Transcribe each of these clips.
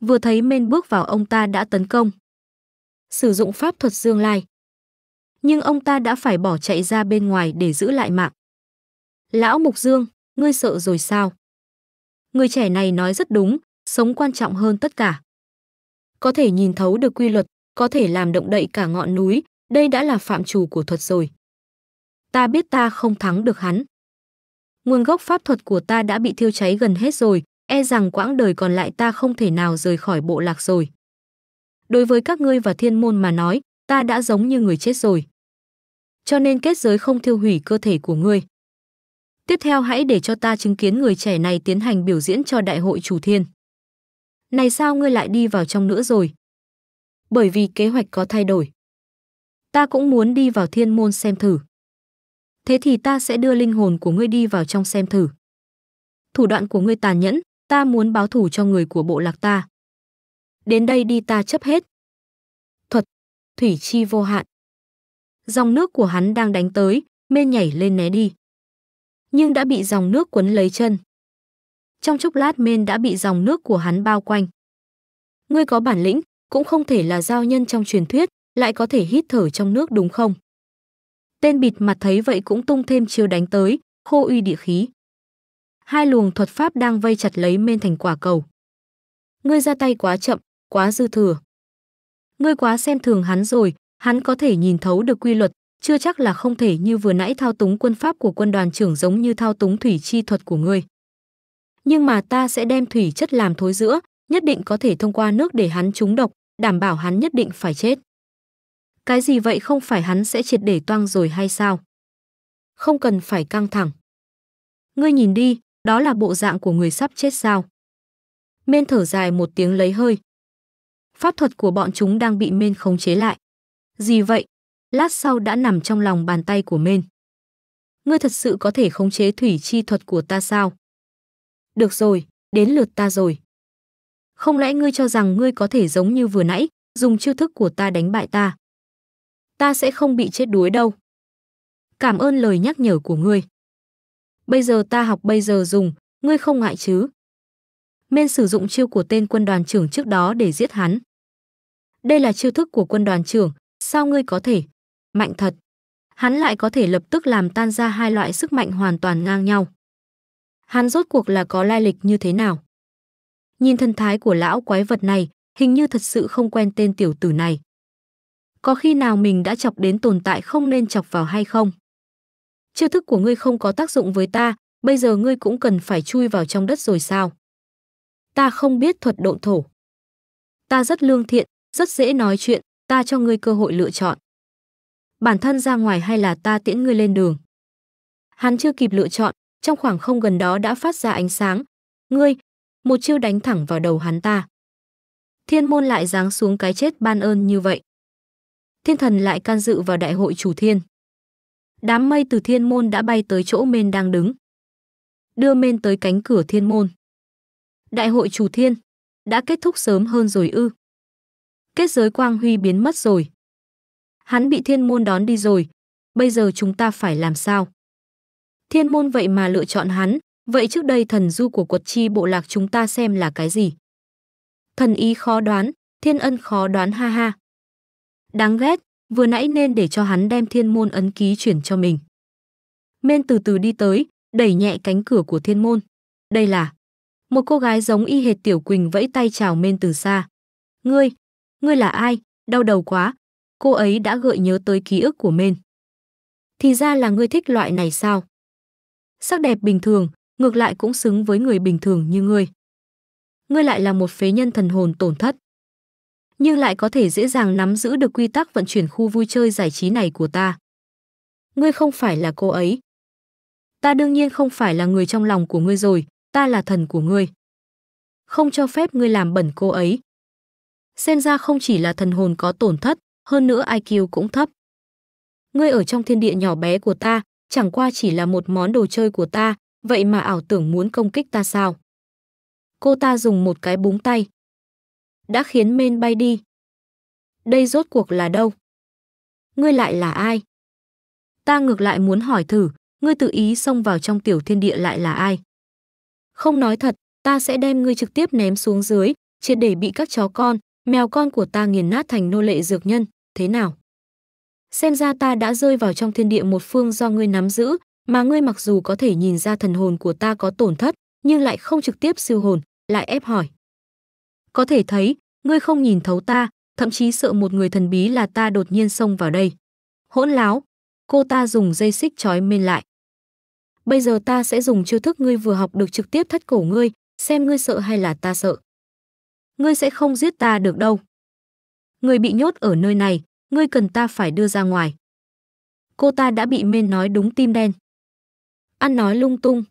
vừa thấy men bước vào ông ta đã tấn công. Sử dụng pháp thuật dương lai. Nhưng ông ta đã phải bỏ chạy ra bên ngoài để giữ lại mạng. Lão Mục Dương, ngươi sợ rồi sao? Người trẻ này nói rất đúng, sống quan trọng hơn tất cả. Có thể nhìn thấu được quy luật, có thể làm động đậy cả ngọn núi, đây đã là phạm trù của thuật rồi. Ta biết ta không thắng được hắn. Nguồn gốc pháp thuật của ta đã bị thiêu cháy gần hết rồi, e rằng quãng đời còn lại ta không thể nào rời khỏi bộ lạc rồi. Đối với các ngươi và thiên môn mà nói, ta đã giống như người chết rồi. Cho nên kết giới không thiêu hủy cơ thể của ngươi. Tiếp theo hãy để cho ta chứng kiến người trẻ này tiến hành biểu diễn cho đại hội chủ thiên. Này sao ngươi lại đi vào trong nữa rồi? Bởi vì kế hoạch có thay đổi. Ta cũng muốn đi vào thiên môn xem thử. Thế thì ta sẽ đưa linh hồn của ngươi đi vào trong xem thử. Thủ đoạn của ngươi tàn nhẫn, ta muốn báo thủ cho người của bộ lạc ta. Đến đây đi ta chấp hết. Thuật, thủy chi vô hạn. Dòng nước của hắn đang đánh tới, mê nhảy lên né đi. Nhưng đã bị dòng nước cuốn lấy chân. Trong chốc lát mên đã bị dòng nước của hắn bao quanh. Ngươi có bản lĩnh, cũng không thể là giao nhân trong truyền thuyết, lại có thể hít thở trong nước đúng không? Tên bịt mặt thấy vậy cũng tung thêm chiêu đánh tới, khô uy địa khí hai luồng thuật pháp đang vây chặt lấy men thành quả cầu. Ngươi ra tay quá chậm, quá dư thừa. Ngươi quá xem thường hắn rồi, hắn có thể nhìn thấu được quy luật, chưa chắc là không thể như vừa nãy thao túng quân pháp của quân đoàn trưởng giống như thao túng thủy chi thuật của ngươi. Nhưng mà ta sẽ đem thủy chất làm thối giữa, nhất định có thể thông qua nước để hắn trúng độc, đảm bảo hắn nhất định phải chết. Cái gì vậy không phải hắn sẽ triệt để toang rồi hay sao? Không cần phải căng thẳng. Ngươi nhìn đi, đó là bộ dạng của người sắp chết sao. Mên thở dài một tiếng lấy hơi. Pháp thuật của bọn chúng đang bị Mên khống chế lại. Gì vậy? Lát sau đã nằm trong lòng bàn tay của Mên. Ngươi thật sự có thể khống chế thủy chi thuật của ta sao? Được rồi, đến lượt ta rồi. Không lẽ ngươi cho rằng ngươi có thể giống như vừa nãy, dùng chiêu thức của ta đánh bại ta? Ta sẽ không bị chết đuối đâu. Cảm ơn lời nhắc nhở của ngươi bây giờ ta học bây giờ dùng, ngươi không ngại chứ? Mên sử dụng chiêu của tên quân đoàn trưởng trước đó để giết hắn. Đây là chiêu thức của quân đoàn trưởng, sao ngươi có thể? Mạnh thật. Hắn lại có thể lập tức làm tan ra hai loại sức mạnh hoàn toàn ngang nhau. Hắn rốt cuộc là có lai lịch như thế nào? Nhìn thân thái của lão quái vật này, hình như thật sự không quen tên tiểu tử này. Có khi nào mình đã chọc đến tồn tại không nên chọc vào hay không? chiêu thức của ngươi không có tác dụng với ta, bây giờ ngươi cũng cần phải chui vào trong đất rồi sao? Ta không biết thuật độn thổ. Ta rất lương thiện, rất dễ nói chuyện, ta cho ngươi cơ hội lựa chọn. Bản thân ra ngoài hay là ta tiễn ngươi lên đường? Hắn chưa kịp lựa chọn, trong khoảng không gần đó đã phát ra ánh sáng. Ngươi, một chiêu đánh thẳng vào đầu hắn ta. Thiên môn lại giáng xuống cái chết ban ơn như vậy. Thiên thần lại can dự vào đại hội chủ thiên. Đám mây từ thiên môn đã bay tới chỗ Mên đang đứng. Đưa Mên tới cánh cửa thiên môn. Đại hội chủ thiên, đã kết thúc sớm hơn rồi ư. Kết giới quang huy biến mất rồi. Hắn bị thiên môn đón đi rồi, bây giờ chúng ta phải làm sao? Thiên môn vậy mà lựa chọn hắn, vậy trước đây thần du của quật chi bộ lạc chúng ta xem là cái gì? Thần ý khó đoán, thiên ân khó đoán ha ha. Đáng ghét, vừa nãy nên để cho hắn đem thiên môn ấn ký chuyển cho mình. Mên từ từ đi tới, đẩy nhẹ cánh cửa của thiên môn. Đây là một cô gái giống y hệt Tiểu Quỳnh vẫy tay chào Mên từ xa. Ngươi, ngươi là ai? Đau đầu quá. Cô ấy đã gợi nhớ tới ký ức của Mên. Thì ra là ngươi thích loại này sao? Sắc đẹp bình thường, ngược lại cũng xứng với người bình thường như ngươi. Ngươi lại là một phế nhân thần hồn tổn thất nhưng lại có thể dễ dàng nắm giữ được quy tắc vận chuyển khu vui chơi giải trí này của ta. Ngươi không phải là cô ấy. Ta đương nhiên không phải là người trong lòng của ngươi rồi, ta là thần của ngươi. Không cho phép ngươi làm bẩn cô ấy. Xem ra không chỉ là thần hồn có tổn thất, hơn nữa IQ cũng thấp. Ngươi ở trong thiên địa nhỏ bé của ta, chẳng qua chỉ là một món đồ chơi của ta, vậy mà ảo tưởng muốn công kích ta sao? Cô ta dùng một cái búng tay, đã khiến men bay đi. Đây rốt cuộc là đâu? Ngươi lại là ai? Ta ngược lại muốn hỏi thử, ngươi tự ý xông vào trong tiểu thiên địa lại là ai? Không nói thật, ta sẽ đem ngươi trực tiếp ném xuống dưới, triệt để bị các chó con, mèo con của ta nghiền nát thành nô lệ dược nhân, thế nào? Xem ra ta đã rơi vào trong thiên địa một phương do ngươi nắm giữ, mà ngươi mặc dù có thể nhìn ra thần hồn của ta có tổn thất, nhưng lại không trực tiếp siêu hồn, lại ép hỏi. Có thể thấy, ngươi không nhìn thấu ta, thậm chí sợ một người thần bí là ta đột nhiên xông vào đây. Hỗn láo, cô ta dùng dây xích trói mên lại. Bây giờ ta sẽ dùng chiêu thức ngươi vừa học được trực tiếp thắt cổ ngươi, xem ngươi sợ hay là ta sợ. Ngươi sẽ không giết ta được đâu. người bị nhốt ở nơi này, ngươi cần ta phải đưa ra ngoài. Cô ta đã bị mên nói đúng tim đen. Ăn nói lung tung.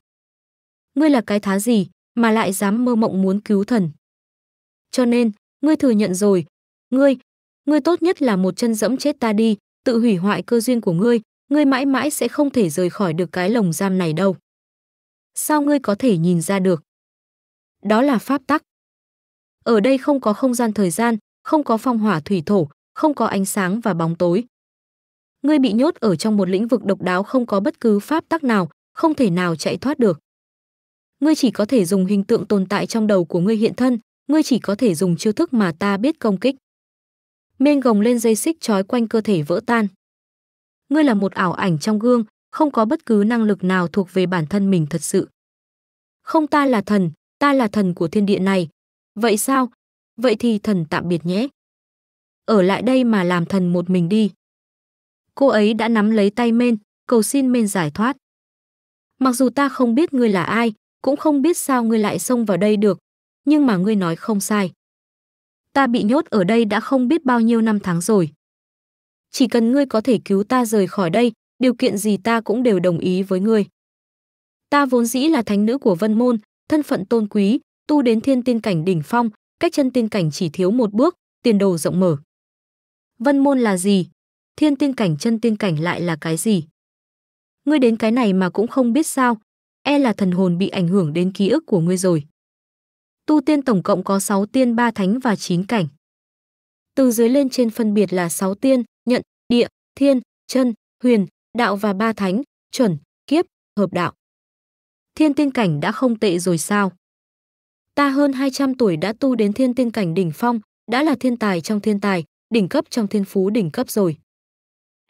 Ngươi là cái thá gì mà lại dám mơ mộng muốn cứu thần. Cho nên, ngươi thừa nhận rồi. Ngươi, ngươi tốt nhất là một chân dẫm chết ta đi, tự hủy hoại cơ duyên của ngươi, ngươi mãi mãi sẽ không thể rời khỏi được cái lồng giam này đâu. Sao ngươi có thể nhìn ra được? Đó là pháp tắc. Ở đây không có không gian thời gian, không có phong hỏa thủy thổ, không có ánh sáng và bóng tối. Ngươi bị nhốt ở trong một lĩnh vực độc đáo không có bất cứ pháp tắc nào, không thể nào chạy thoát được. Ngươi chỉ có thể dùng hình tượng tồn tại trong đầu của ngươi hiện thân, ngươi chỉ có thể dùng chiêu thức mà ta biết công kích. Miên gồng lên dây xích trói quanh cơ thể vỡ tan. Ngươi là một ảo ảnh trong gương, không có bất cứ năng lực nào thuộc về bản thân mình thật sự. Không ta là thần, ta là thần của thiên địa này. Vậy sao? Vậy thì thần tạm biệt nhé. Ở lại đây mà làm thần một mình đi. Cô ấy đã nắm lấy tay Mên, cầu xin Mên giải thoát. Mặc dù ta không biết ngươi là ai, cũng không biết sao ngươi lại xông vào đây được, nhưng mà ngươi nói không sai. Ta bị nhốt ở đây đã không biết bao nhiêu năm tháng rồi. Chỉ cần ngươi có thể cứu ta rời khỏi đây, điều kiện gì ta cũng đều đồng ý với ngươi. Ta vốn dĩ là thánh nữ của Vân Môn, thân phận tôn quý, tu đến thiên tiên cảnh đỉnh phong, cách chân tiên cảnh chỉ thiếu một bước, tiền đồ rộng mở. Vân Môn là gì? Thiên tiên cảnh chân tiên cảnh lại là cái gì? Ngươi đến cái này mà cũng không biết sao, e là thần hồn bị ảnh hưởng đến ký ức của ngươi rồi tu tiên tổng cộng có 6 tiên ba thánh và 9 cảnh. Từ dưới lên trên phân biệt là 6 tiên, nhận, địa, thiên, chân, huyền, đạo và ba thánh, chuẩn, kiếp, hợp đạo. Thiên tiên cảnh đã không tệ rồi sao? Ta hơn 200 tuổi đã tu đến thiên tiên cảnh đỉnh phong, đã là thiên tài trong thiên tài, đỉnh cấp trong thiên phú đỉnh cấp rồi.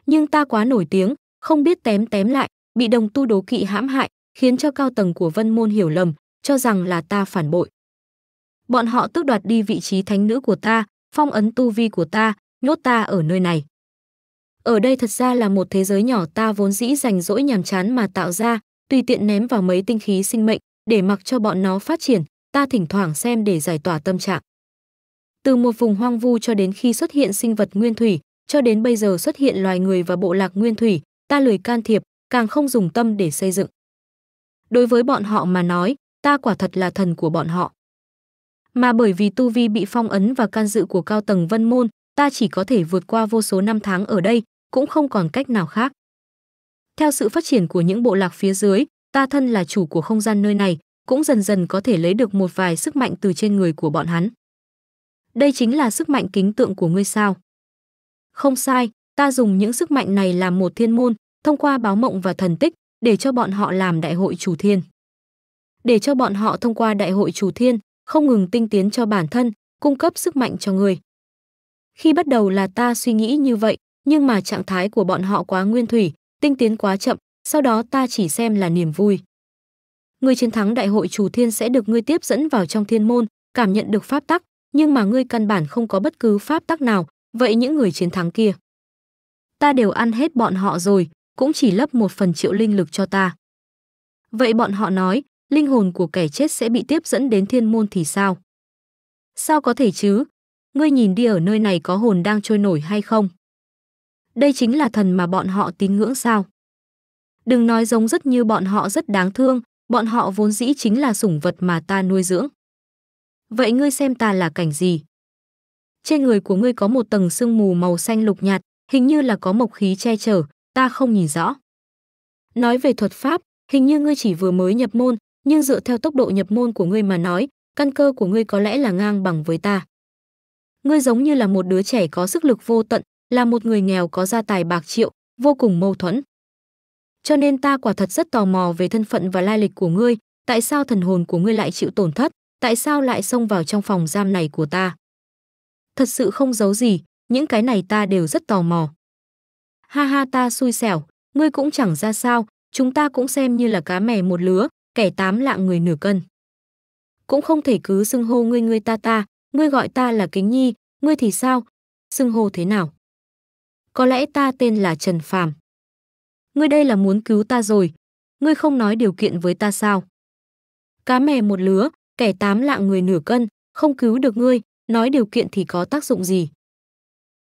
Nhưng ta quá nổi tiếng, không biết tém tém lại, bị đồng tu đố kỵ hãm hại, khiến cho cao tầng của Vân Môn hiểu lầm, cho rằng là ta phản bội bọn họ tước đoạt đi vị trí thánh nữ của ta, phong ấn tu vi của ta, nhốt ta ở nơi này. Ở đây thật ra là một thế giới nhỏ ta vốn dĩ rảnh rỗi nhàm chán mà tạo ra, tùy tiện ném vào mấy tinh khí sinh mệnh để mặc cho bọn nó phát triển, ta thỉnh thoảng xem để giải tỏa tâm trạng. Từ một vùng hoang vu cho đến khi xuất hiện sinh vật nguyên thủy, cho đến bây giờ xuất hiện loài người và bộ lạc nguyên thủy, ta lười can thiệp, càng không dùng tâm để xây dựng. Đối với bọn họ mà nói, ta quả thật là thần của bọn họ mà bởi vì tu vi bị phong ấn và can dự của cao tầng vân môn, ta chỉ có thể vượt qua vô số năm tháng ở đây, cũng không còn cách nào khác. Theo sự phát triển của những bộ lạc phía dưới, ta thân là chủ của không gian nơi này, cũng dần dần có thể lấy được một vài sức mạnh từ trên người của bọn hắn. Đây chính là sức mạnh kính tượng của ngươi sao? Không sai, ta dùng những sức mạnh này làm một thiên môn, thông qua báo mộng và thần tích, để cho bọn họ làm đại hội chủ thiên. Để cho bọn họ thông qua đại hội chủ thiên, không ngừng tinh tiến cho bản thân, cung cấp sức mạnh cho người. Khi bắt đầu là ta suy nghĩ như vậy, nhưng mà trạng thái của bọn họ quá nguyên thủy, tinh tiến quá chậm, sau đó ta chỉ xem là niềm vui. Người chiến thắng đại hội chủ thiên sẽ được ngươi tiếp dẫn vào trong thiên môn, cảm nhận được pháp tắc, nhưng mà ngươi căn bản không có bất cứ pháp tắc nào, vậy những người chiến thắng kia. Ta đều ăn hết bọn họ rồi, cũng chỉ lấp một phần triệu linh lực cho ta. Vậy bọn họ nói, linh hồn của kẻ chết sẽ bị tiếp dẫn đến thiên môn thì sao? Sao có thể chứ? Ngươi nhìn đi ở nơi này có hồn đang trôi nổi hay không? Đây chính là thần mà bọn họ tín ngưỡng sao? Đừng nói giống rất như bọn họ rất đáng thương, bọn họ vốn dĩ chính là sủng vật mà ta nuôi dưỡng. Vậy ngươi xem ta là cảnh gì? Trên người của ngươi có một tầng sương mù màu xanh lục nhạt, hình như là có mộc khí che chở, ta không nhìn rõ. Nói về thuật pháp, hình như ngươi chỉ vừa mới nhập môn, nhưng dựa theo tốc độ nhập môn của ngươi mà nói, căn cơ của ngươi có lẽ là ngang bằng với ta. Ngươi giống như là một đứa trẻ có sức lực vô tận, là một người nghèo có gia tài bạc triệu, vô cùng mâu thuẫn. Cho nên ta quả thật rất tò mò về thân phận và lai lịch của ngươi, tại sao thần hồn của ngươi lại chịu tổn thất, tại sao lại xông vào trong phòng giam này của ta. Thật sự không giấu gì, những cái này ta đều rất tò mò. Ha ha ta xui xẻo, ngươi cũng chẳng ra sao, chúng ta cũng xem như là cá mè một lứa, kẻ tám lạng người nửa cân. Cũng không thể cứ xưng hô ngươi ngươi ta ta, ngươi gọi ta là Kính Nhi, ngươi thì sao? Xưng hô thế nào? Có lẽ ta tên là Trần Phàm. Ngươi đây là muốn cứu ta rồi, ngươi không nói điều kiện với ta sao? Cá mè một lứa, kẻ tám lạng người nửa cân, không cứu được ngươi, nói điều kiện thì có tác dụng gì?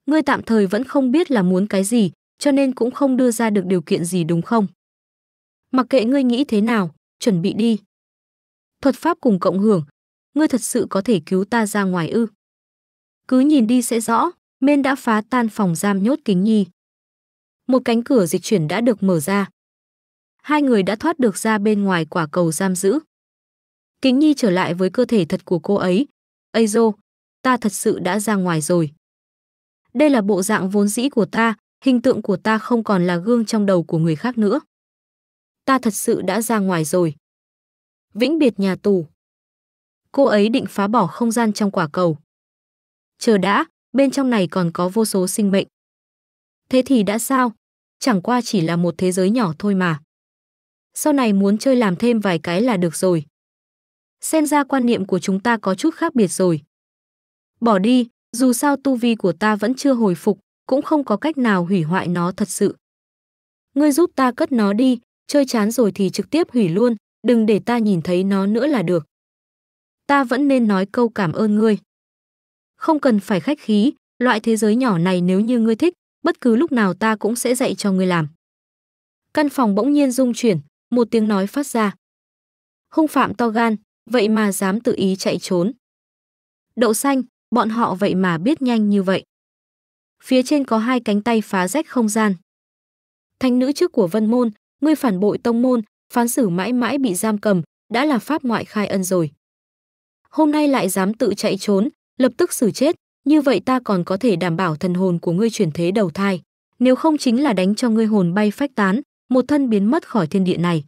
Ngươi tạm thời vẫn không biết là muốn cái gì, cho nên cũng không đưa ra được điều kiện gì đúng không? Mặc kệ ngươi nghĩ thế nào, chuẩn bị đi. Thuật pháp cùng cộng hưởng, ngươi thật sự có thể cứu ta ra ngoài ư? Cứ nhìn đi sẽ rõ, Mên đã phá tan phòng giam nhốt Kính Nhi. Một cánh cửa dịch chuyển đã được mở ra. Hai người đã thoát được ra bên ngoài quả cầu giam giữ. Kính Nhi trở lại với cơ thể thật của cô ấy. Ây dô, ta thật sự đã ra ngoài rồi. Đây là bộ dạng vốn dĩ của ta, hình tượng của ta không còn là gương trong đầu của người khác nữa ta thật sự đã ra ngoài rồi. Vĩnh biệt nhà tù. Cô ấy định phá bỏ không gian trong quả cầu. Chờ đã, bên trong này còn có vô số sinh mệnh. Thế thì đã sao? Chẳng qua chỉ là một thế giới nhỏ thôi mà. Sau này muốn chơi làm thêm vài cái là được rồi. Xem ra quan niệm của chúng ta có chút khác biệt rồi. Bỏ đi, dù sao tu vi của ta vẫn chưa hồi phục, cũng không có cách nào hủy hoại nó thật sự. Ngươi giúp ta cất nó đi, chơi chán rồi thì trực tiếp hủy luôn, đừng để ta nhìn thấy nó nữa là được. Ta vẫn nên nói câu cảm ơn ngươi. Không cần phải khách khí, loại thế giới nhỏ này nếu như ngươi thích, bất cứ lúc nào ta cũng sẽ dạy cho ngươi làm. Căn phòng bỗng nhiên rung chuyển, một tiếng nói phát ra. Hung phạm to gan, vậy mà dám tự ý chạy trốn. Đậu xanh, bọn họ vậy mà biết nhanh như vậy. Phía trên có hai cánh tay phá rách không gian. Thanh nữ trước của Vân Môn, ngươi phản bội tông môn, phán xử mãi mãi bị giam cầm, đã là pháp ngoại khai ân rồi. Hôm nay lại dám tự chạy trốn, lập tức xử chết, như vậy ta còn có thể đảm bảo thần hồn của ngươi chuyển thế đầu thai, nếu không chính là đánh cho ngươi hồn bay phách tán, một thân biến mất khỏi thiên địa này.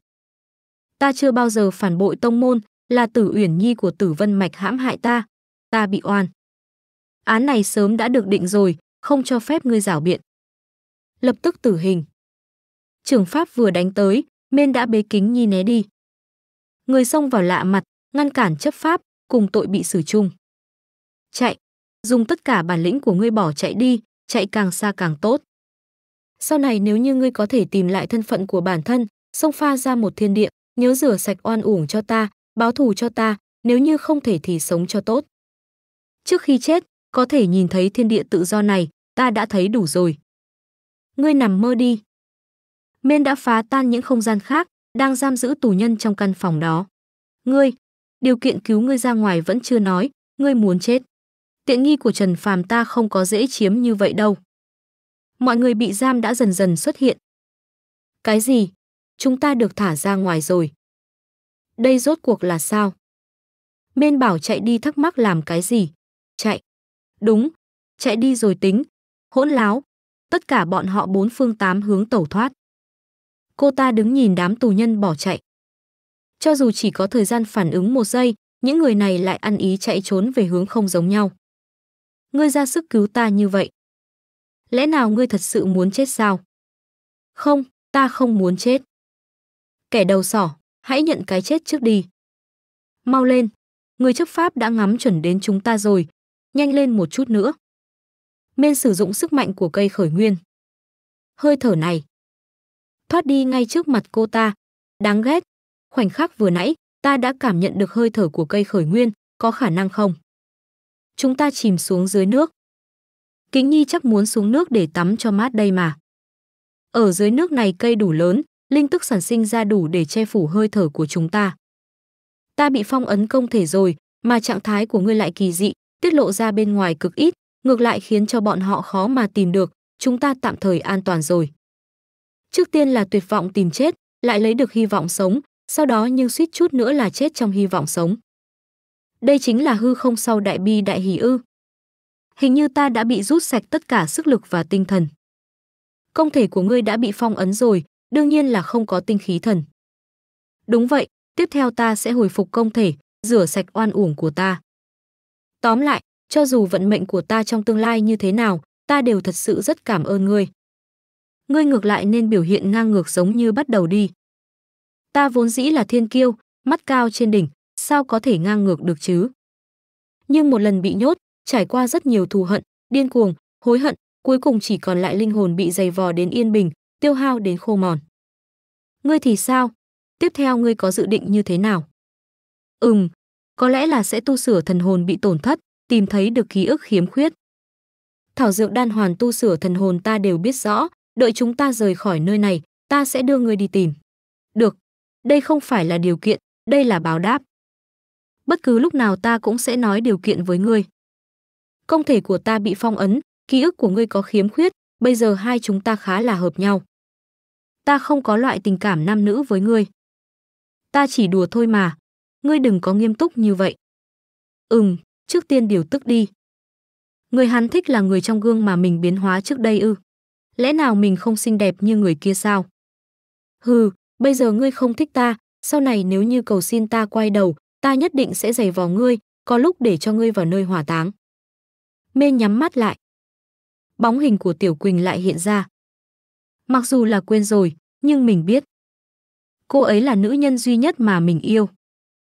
Ta chưa bao giờ phản bội tông môn, là Tử Uyển Nhi của Tử Vân Mạch hãm hại ta, ta bị oan. Án này sớm đã được định rồi, không cho phép ngươi giảo biện. Lập tức tử hình trưởng pháp vừa đánh tới, Mên đã bế kính nhi né đi. Người xông vào lạ mặt, ngăn cản chấp pháp, cùng tội bị xử chung. Chạy, dùng tất cả bản lĩnh của ngươi bỏ chạy đi, chạy càng xa càng tốt. Sau này nếu như ngươi có thể tìm lại thân phận của bản thân, xông pha ra một thiên địa, nhớ rửa sạch oan uổng cho ta, báo thù cho ta, nếu như không thể thì sống cho tốt. Trước khi chết, có thể nhìn thấy thiên địa tự do này, ta đã thấy đủ rồi. Ngươi nằm mơ đi, Mên đã phá tan những không gian khác, đang giam giữ tù nhân trong căn phòng đó. Ngươi, điều kiện cứu ngươi ra ngoài vẫn chưa nói, ngươi muốn chết. Tiện nghi của Trần Phàm ta không có dễ chiếm như vậy đâu. Mọi người bị giam đã dần dần xuất hiện. Cái gì? Chúng ta được thả ra ngoài rồi. Đây rốt cuộc là sao? Mên bảo chạy đi thắc mắc làm cái gì? Chạy. Đúng, chạy đi rồi tính. Hỗn láo. Tất cả bọn họ bốn phương tám hướng tẩu thoát cô ta đứng nhìn đám tù nhân bỏ chạy. Cho dù chỉ có thời gian phản ứng một giây, những người này lại ăn ý chạy trốn về hướng không giống nhau. Ngươi ra sức cứu ta như vậy. Lẽ nào ngươi thật sự muốn chết sao? Không, ta không muốn chết. Kẻ đầu sỏ, hãy nhận cái chết trước đi. Mau lên, người chấp pháp đã ngắm chuẩn đến chúng ta rồi, nhanh lên một chút nữa. Nên sử dụng sức mạnh của cây khởi nguyên. Hơi thở này, thoát đi ngay trước mặt cô ta. Đáng ghét. Khoảnh khắc vừa nãy, ta đã cảm nhận được hơi thở của cây khởi nguyên, có khả năng không? Chúng ta chìm xuống dưới nước. Kính Nhi chắc muốn xuống nước để tắm cho mát đây mà. Ở dưới nước này cây đủ lớn, linh tức sản sinh ra đủ để che phủ hơi thở của chúng ta. Ta bị phong ấn công thể rồi, mà trạng thái của ngươi lại kỳ dị, tiết lộ ra bên ngoài cực ít, ngược lại khiến cho bọn họ khó mà tìm được, chúng ta tạm thời an toàn rồi. Trước tiên là tuyệt vọng tìm chết, lại lấy được hy vọng sống, sau đó nhưng suýt chút nữa là chết trong hy vọng sống. Đây chính là hư không sau đại bi đại hỷ ư. Hình như ta đã bị rút sạch tất cả sức lực và tinh thần. Công thể của ngươi đã bị phong ấn rồi, đương nhiên là không có tinh khí thần. Đúng vậy, tiếp theo ta sẽ hồi phục công thể, rửa sạch oan uổng của ta. Tóm lại, cho dù vận mệnh của ta trong tương lai như thế nào, ta đều thật sự rất cảm ơn ngươi ngươi ngược lại nên biểu hiện ngang ngược giống như bắt đầu đi. Ta vốn dĩ là thiên kiêu, mắt cao trên đỉnh, sao có thể ngang ngược được chứ? Nhưng một lần bị nhốt, trải qua rất nhiều thù hận, điên cuồng, hối hận, cuối cùng chỉ còn lại linh hồn bị dày vò đến yên bình, tiêu hao đến khô mòn. Ngươi thì sao? Tiếp theo ngươi có dự định như thế nào? Ừm, có lẽ là sẽ tu sửa thần hồn bị tổn thất, tìm thấy được ký ức khiếm khuyết. Thảo dược đan hoàn tu sửa thần hồn ta đều biết rõ, đợi chúng ta rời khỏi nơi này, ta sẽ đưa ngươi đi tìm. Được, đây không phải là điều kiện, đây là báo đáp. Bất cứ lúc nào ta cũng sẽ nói điều kiện với ngươi. Công thể của ta bị phong ấn, ký ức của ngươi có khiếm khuyết, bây giờ hai chúng ta khá là hợp nhau. Ta không có loại tình cảm nam nữ với ngươi. Ta chỉ đùa thôi mà, ngươi đừng có nghiêm túc như vậy. Ừm, trước tiên điều tức đi. Người hắn thích là người trong gương mà mình biến hóa trước đây ư lẽ nào mình không xinh đẹp như người kia sao? Hừ, bây giờ ngươi không thích ta, sau này nếu như cầu xin ta quay đầu, ta nhất định sẽ giày vò ngươi, có lúc để cho ngươi vào nơi hỏa táng. Mê nhắm mắt lại. Bóng hình của Tiểu Quỳnh lại hiện ra. Mặc dù là quên rồi, nhưng mình biết. Cô ấy là nữ nhân duy nhất mà mình yêu.